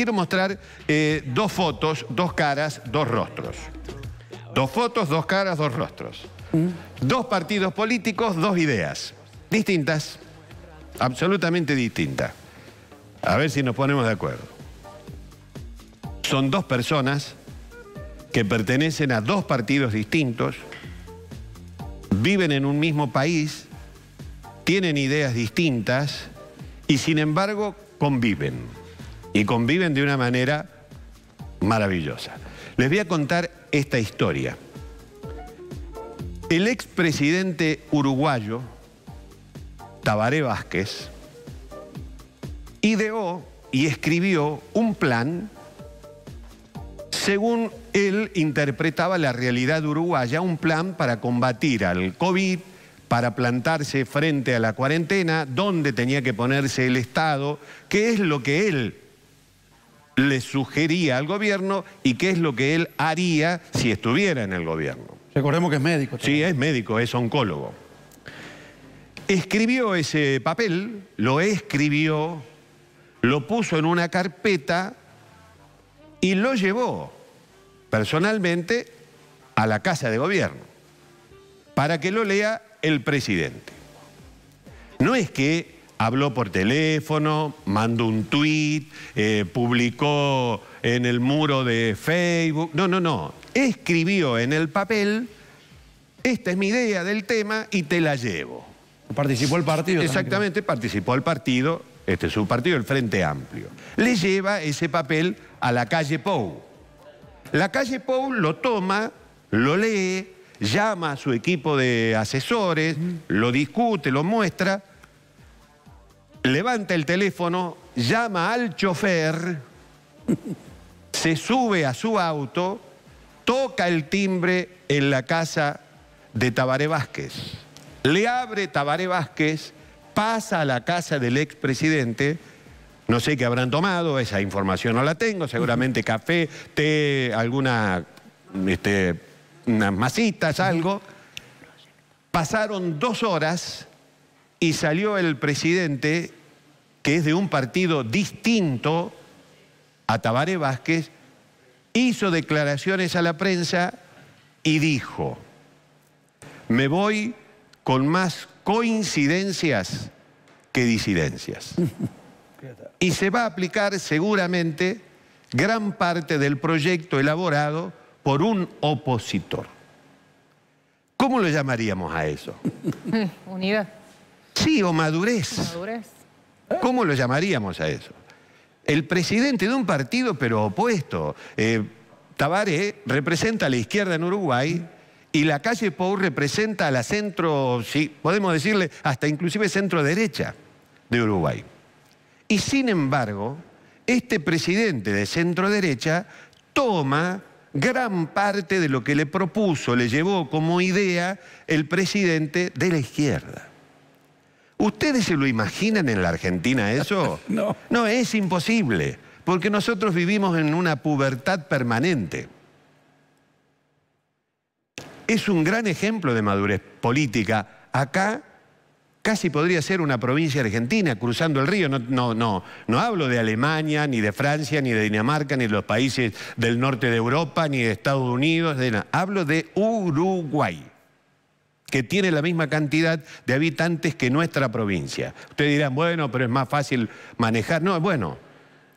quiero mostrar eh, dos fotos, dos caras, dos rostros. Dos fotos, dos caras, dos rostros. Dos partidos políticos, dos ideas. Distintas. Absolutamente distintas. A ver si nos ponemos de acuerdo. Son dos personas que pertenecen a dos partidos distintos, viven en un mismo país, tienen ideas distintas y sin embargo conviven y conviven de una manera maravillosa. Les voy a contar esta historia. El expresidente uruguayo, Tabaré Vázquez, ideó y escribió un plan según él interpretaba la realidad uruguaya, un plan para combatir al COVID, para plantarse frente a la cuarentena, dónde tenía que ponerse el Estado, qué es lo que él le sugería al gobierno y qué es lo que él haría si estuviera en el gobierno. Recordemos que es médico. Sí, es médico, es oncólogo. Escribió ese papel, lo escribió, lo puso en una carpeta y lo llevó personalmente a la Casa de Gobierno para que lo lea el presidente. No es que habló por teléfono, mandó un tweet, eh, publicó en el muro de Facebook. No, no, no. Escribió en el papel, esta es mi idea del tema y te la llevo. Participó el partido. Exactamente, participó el partido, este es su partido, el Frente Amplio. Le lleva ese papel a la calle Pou. La calle Pou lo toma, lo lee, llama a su equipo de asesores, mm. lo discute, lo muestra levanta el teléfono, llama al chofer, se sube a su auto, toca el timbre en la casa de Tabaré Vázquez. Le abre Tabaré Vázquez, pasa a la casa del expresidente, no sé qué habrán tomado, esa información no la tengo, seguramente café, té, alguna, este, unas masitas, algo. Pasaron dos horas y salió el presidente, que es de un partido distinto a Tabaré Vázquez, hizo declaraciones a la prensa y dijo, me voy con más coincidencias que disidencias. Y se va a aplicar seguramente gran parte del proyecto elaborado por un opositor. ¿Cómo lo llamaríamos a eso? Unidad. Sí, o madurez. ¿Cómo lo llamaríamos a eso? El presidente de un partido, pero opuesto. Eh, Tabaré representa a la izquierda en Uruguay y la calle Pou representa a la centro, sí, podemos decirle, hasta inclusive centro derecha de Uruguay. Y sin embargo, este presidente de centro derecha toma gran parte de lo que le propuso, le llevó como idea el presidente de la izquierda. ¿Ustedes se lo imaginan en la Argentina eso? no. No, es imposible, porque nosotros vivimos en una pubertad permanente. Es un gran ejemplo de madurez política. Acá casi podría ser una provincia argentina cruzando el río. No, no, no, no hablo de Alemania, ni de Francia, ni de Dinamarca, ni de los países del norte de Europa, ni de Estados Unidos. De hablo de Uruguay que tiene la misma cantidad de habitantes que nuestra provincia. Ustedes dirán, bueno, pero es más fácil manejar. No, bueno,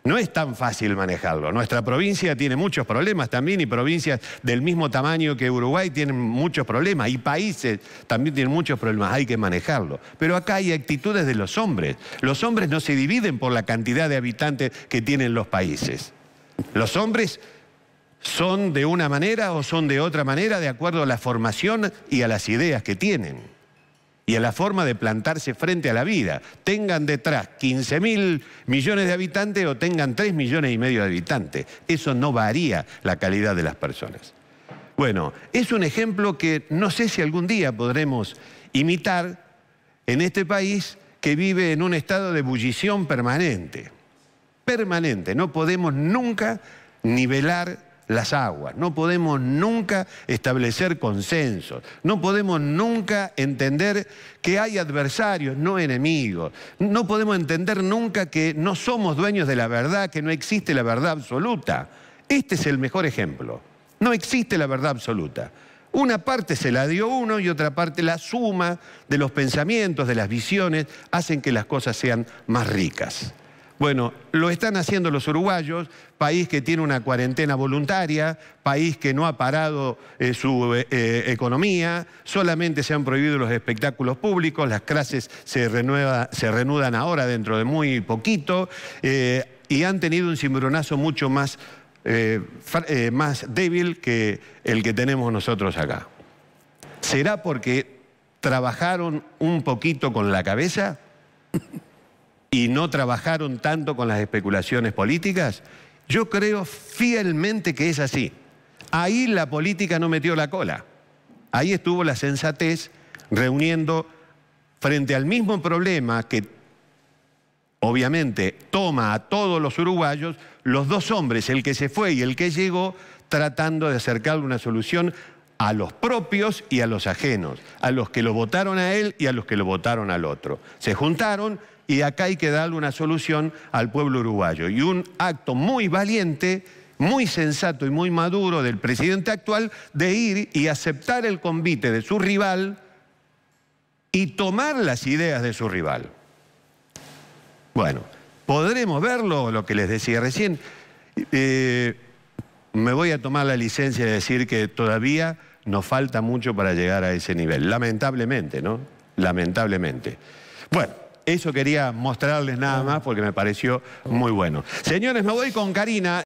no es tan fácil manejarlo. Nuestra provincia tiene muchos problemas también y provincias del mismo tamaño que Uruguay tienen muchos problemas y países también tienen muchos problemas, hay que manejarlo. Pero acá hay actitudes de los hombres. Los hombres no se dividen por la cantidad de habitantes que tienen los países. Los hombres son de una manera o son de otra manera de acuerdo a la formación y a las ideas que tienen y a la forma de plantarse frente a la vida. Tengan detrás 15 mil millones de habitantes o tengan 3 millones y medio de habitantes. Eso no varía la calidad de las personas. Bueno, es un ejemplo que no sé si algún día podremos imitar en este país que vive en un estado de ebullición permanente. Permanente. No podemos nunca nivelar las aguas. No podemos nunca establecer consensos, no podemos nunca entender que hay adversarios, no enemigos. No podemos entender nunca que no somos dueños de la verdad, que no existe la verdad absoluta. Este es el mejor ejemplo. No existe la verdad absoluta. Una parte se la dio uno y otra parte la suma de los pensamientos, de las visiones, hacen que las cosas sean más ricas. Bueno, lo están haciendo los uruguayos, país que tiene una cuarentena voluntaria, país que no ha parado eh, su eh, eh, economía, solamente se han prohibido los espectáculos públicos, las clases se, renueva, se renudan ahora dentro de muy poquito y han tenido un cimbronazo mucho más, más débil que el que tenemos nosotros acá. ¿Será porque trabajaron un poquito con la cabeza? y no trabajaron tanto con las especulaciones políticas yo creo fielmente que es así. Ahí la política no metió la cola. Ahí estuvo la sensatez reuniendo frente al mismo problema que obviamente toma a todos los uruguayos, los dos hombres, el que se fue y el que llegó, tratando de acercar una solución a los propios y a los ajenos, a los que lo votaron a él y a los que lo votaron al otro. Se juntaron y acá hay que darle una solución al pueblo uruguayo. Y un acto muy valiente, muy sensato y muy maduro del presidente actual de ir y aceptar el convite de su rival y tomar las ideas de su rival. Bueno, podremos verlo, lo que les decía recién. Eh, me voy a tomar la licencia de decir que todavía nos falta mucho para llegar a ese nivel, lamentablemente, ¿no? Lamentablemente. Bueno, eso quería mostrarles nada más porque me pareció muy bueno. Señores, me voy con Karina.